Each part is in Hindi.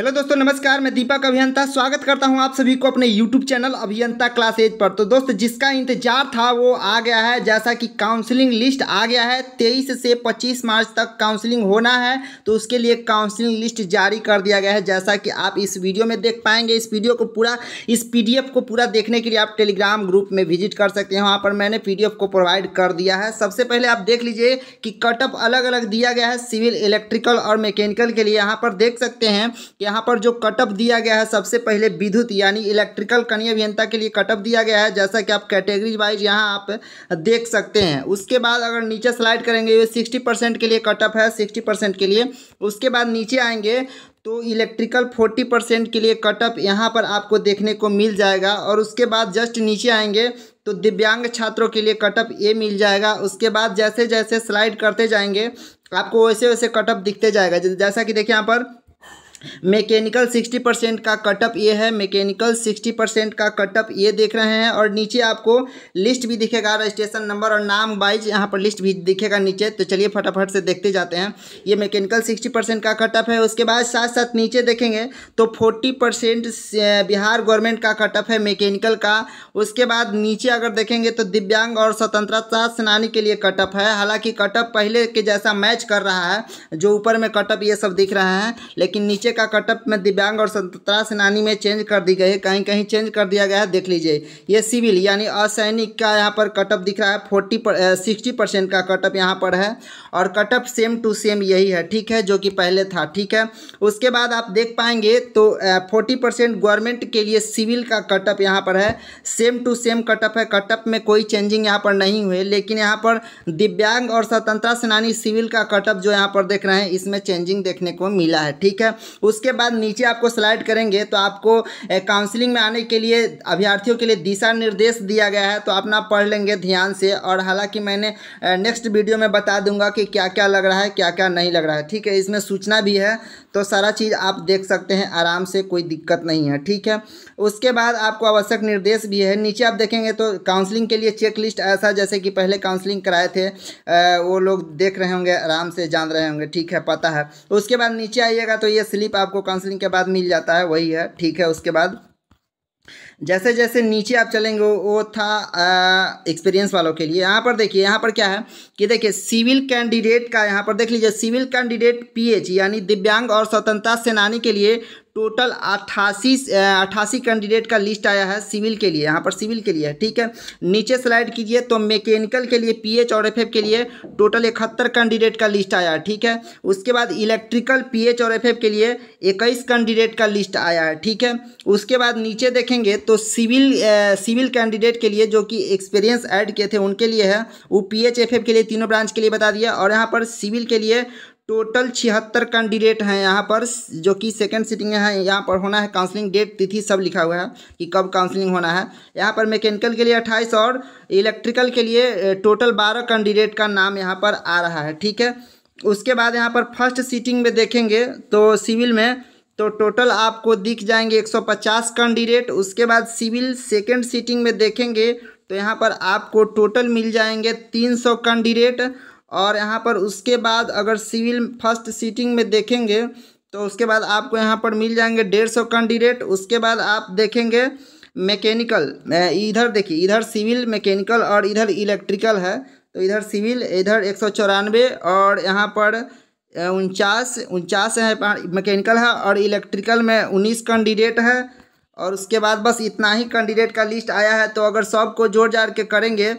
हेलो दोस्तों नमस्कार मैं दीपक अभियंता स्वागत करता हूं आप सभी को अपने यूट्यूब चैनल अभियंता क्लास एट पर तो दोस्त जिसका इंतजार था वो आ गया है जैसा कि काउंसलिंग लिस्ट आ गया है 23 से 25 मार्च तक काउंसलिंग होना है तो उसके लिए काउंसलिंग लिस्ट जारी कर दिया गया है जैसा कि आप इस वीडियो में देख पाएंगे इस वीडियो को पूरा इस पी को पूरा देखने के लिए आप टेलीग्राम ग्रुप में विजिट कर सकते हैं वहाँ पर मैंने पी को प्रोवाइड कर दिया है सबसे पहले आप देख लीजिए कि कटअप अलग अलग दिया गया है सिविल इलेक्ट्रिकल और मैकेनिकल के लिए यहाँ पर देख सकते हैं कि यहाँ पर जो कटअप दिया गया है सबसे पहले विद्युत यानी इलेक्ट्रिकल कनीय अभियंता के लिए कटअप दिया गया है जैसा कि आप कैटेगरी वाइज यहाँ आप देख सकते हैं उसके बाद अगर नीचे स्लाइड करेंगे ये सिक्सटी परसेंट के लिए कटअप है सिक्सटी परसेंट के लिए उसके बाद नीचे आएंगे तो इलेक्ट्रिकल फोर्टी परसेंट के लिए कटअप यहाँ पर आपको देखने को मिल जाएगा और उसके बाद जस्ट नीचे आएंगे तो दिव्यांग छात्रों के लिए कटअप ये मिल जाएगा उसके बाद जैसे जैसे स्लाइड करते जाएंगे आपको वैसे वैसे कटअप दिखते जाएगा जैसा कि देखिए यहाँ पर मैकेनिकल 60 परसेंट का कटअप ये है मैकेनिकल 60 परसेंट का कटअप ये देख रहे हैं और नीचे आपको लिस्ट भी दिखेगा रजिस्ट्रेशन नंबर और नाम वाइज यहाँ पर लिस्ट भी दिखेगा नीचे तो चलिए फटाफट से देखते जाते हैं ये मैकेनिकल 60 परसेंट का कटअप है उसके बाद साथ साथ नीचे देखेंगे तो 40 परसेंट बिहार गवर्नमेंट का कटअप है मैकेनिकल का उसके बाद नीचे अगर देखेंगे तो दिव्यांग और स्वतंत्रता सेनानी के लिए कटअप है हालांकि कटअप पहले के जैसा मैच कर रहा है जो ऊपर में कटअप ये सब दिख रहा है लेकिन नीचे नीचे का कटअप में दिव्यांग और स्वतंत्रता सेनानी में चेंज कर दी गई है कहीं कहीं चेंज कर दिया गया है देख लीजिए ये सिविल यानी असैनिक का यहाँ पर कटअप दिख रहा है फोर्टी पर सिक्सटी परसेंट का कटअप यहाँ पर है और कटअप सेम टू सेम यही है ठीक है जो कि पहले था ठीक है उसके बाद आप देख पाएंगे तो फोर्टी परसेंट गवर्नमेंट के लिए सिविल का कटअप यहाँ पर है सेम टू सेम कटअप है कटअप में कोई चेंजिंग यहाँ पर नहीं हुए लेकिन यहाँ पर दिव्यांग और स्वतंत्रता सेनानी सिविल का कटअप जो यहाँ पर देख रहे हैं इसमें चेंजिंग देखने को मिला है ठीक है उसके बाद नीचे आपको स्लाइड करेंगे तो आपको काउंसलिंग में आने के लिए अभ्यर्थियों के लिए दिशा निर्देश दिया गया है तो आप ना पढ़ लेंगे ध्यान से और हालांकि मैंने नेक्स्ट वीडियो में बता दूंगा कि क्या क्या लग रहा है क्या क्या नहीं लग रहा है ठीक है इसमें सूचना भी है तो सारा चीज़ आप देख सकते हैं आराम से कोई दिक्कत नहीं है ठीक है उसके बाद आपको आवश्यक निर्देश भी है नीचे आप देखेंगे तो काउंसलिंग के लिए चेक लिस्ट ऐसा जैसे कि पहले काउंसलिंग कराए थे वो लोग देख रहे होंगे आराम से जान रहे होंगे ठीक है पता है उसके बाद नीचे आइएगा तो ये स्लिप स्लिप आपको काउंसलिंग के बाद मिल जाता है वही है ठीक है उसके बाद जैसे जैसे नीचे आप चलेंगे वो था एक्सपीरियंस वालों के लिए यहाँ पर देखिए यहाँ पर क्या है कि देखिए सिविल कैंडिडेट का यहाँ पर देख लीजिए सिविल कैंडिडेट पीएच यानी दिव्यांग और स्वतंत्रता सेनानी के लिए टोटल अट्ठासी अट्ठासी कैंडिडेट का लिस्ट आया है सिविल के लिए यहाँ पर सिविल के लिए है ठीक है नीचे स्लाइड कीजिए तो मैकेनिकल के लिए पीएच और एफएफ के लिए टोटल इकहत्तर कैंडिडेट का लिस्ट आया है ठीक है उसके बाद इलेक्ट्रिकल पीएच और एफएफ के लिए इक्कीस कैंडिडेट का लिस्ट आया है ठीक है उसके बाद नीचे देखेंगे तो सिविल सिविल कैंडिडेट के लिए जो कि एक्सपीरियंस एड किए थे उनके लिए है वो पी एच के लिए तीनों ब्रांच के लिए बता दिया और यहाँ पर सिविल के लिए टोटल छिहत्तर कैंडिडेट हैं यहाँ पर जो कि सेकंड सीटिंग है यहाँ पर होना है काउंसलिंग डेट तिथि सब लिखा हुआ है कि कब काउंसलिंग होना है यहाँ पर मैकेनिकल के लिए अट्ठाईस और इलेक्ट्रिकल के लिए टोटल बारह कैंडिडेट का नाम यहाँ पर आ रहा है ठीक है उसके बाद यहाँ पर फर्स्ट सीटिंग में देखेंगे तो सिविल में तो टोटल आपको दिख जाएंगे एक कैंडिडेट उसके बाद सिविल सेकेंड सीटिंग में देखेंगे तो यहाँ पर आपको टोटल मिल जाएंगे तीन कैंडिडेट और यहाँ पर उसके बाद अगर सिविल फर्स्ट सीटिंग में देखेंगे तो उसके बाद आपको यहाँ पर मिल जाएंगे डेढ़ सौ कैंडिडेट उसके बाद आप देखेंगे मैकेनिकल इधर देखिए इधर सिविल मैकेनिकल और इधर इलेक्ट्रिकल है तो इधर सिविल इधर एक सौ चौरानवे और यहाँ पर उनचास उनचास है मैकेनिकल है और इलेक्ट्रिकल में उन्नीस कैंडिडेट है और उसके बाद बस इतना ही कैंडिडेट का लिस्ट आया है तो अगर सबको जोड़ जाड़ के करेंगे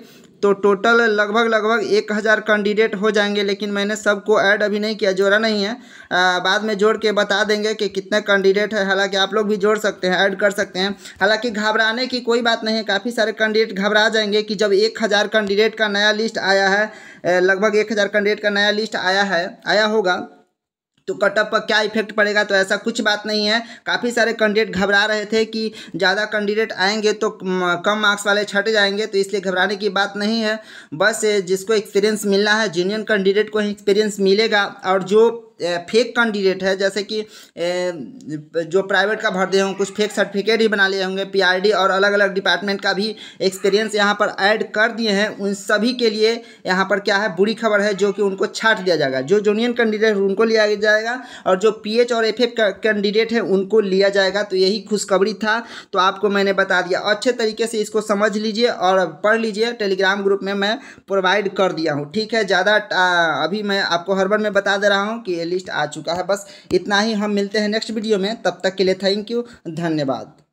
तो टोटल लगभग लगभग एक हज़ार कैंडिडेट हो जाएंगे लेकिन मैंने सबको ऐड अभी नहीं किया जोड़ा नहीं है आ, बाद में जोड़ के बता देंगे कि कितने कैंडिडेट है हालांकि आप लोग भी जोड़ सकते हैं ऐड कर सकते हैं हालांकि घबराने की कोई बात नहीं है काफ़ी सारे कैंडिडेट घबरा जाएंगे कि जब एक हज़ार कैंडिडेट का नया लिस्ट आया है लगभग एक हज़ार कैंडिडेट का नया लिस्ट आया है आया होगा तो कटअप पर क्या इफेक्ट पड़ेगा तो ऐसा कुछ बात नहीं है काफ़ी सारे कैंडिडेट घबरा रहे थे कि ज़्यादा कैंडिडेट आएंगे तो कम मार्क्स वाले छट जाएंगे तो इसलिए घबराने की बात नहीं है बस जिसको एक्सपीरियंस मिलना है जूनियर कैंडिडेट को ही एक्सपीरियंस मिलेगा और जो फेक कैंडिडेट है जैसे कि जो प्राइवेट का भर दिए होंगे कुछ फेक सर्टिफिकेट ही बना लिए होंगे पीआरडी और अलग अलग डिपार्टमेंट का भी एक्सपीरियंस यहाँ पर ऐड कर दिए हैं उन सभी के लिए यहाँ पर क्या है बुरी खबर है जो कि उनको छाट दिया जाएगा जो जूनियर कैंडिडेट उनको लिया जाएगा और जो पी और एफ कैंडिडेट है उनको लिया जाएगा तो यही खुशखबरी था तो आपको मैंने बता दिया अच्छे तरीके से इसको समझ लीजिए और पढ़ लीजिए टेलीग्राम ग्रुप में मैं प्रोवाइड कर दिया हूँ ठीक है ज़्यादा अभी मैं आपको हरबन में बता दे रहा हूँ कि लिस्ट आ चुका है बस इतना ही हम मिलते हैं नेक्स्ट वीडियो में तब तक के लिए थैंक यू धन्यवाद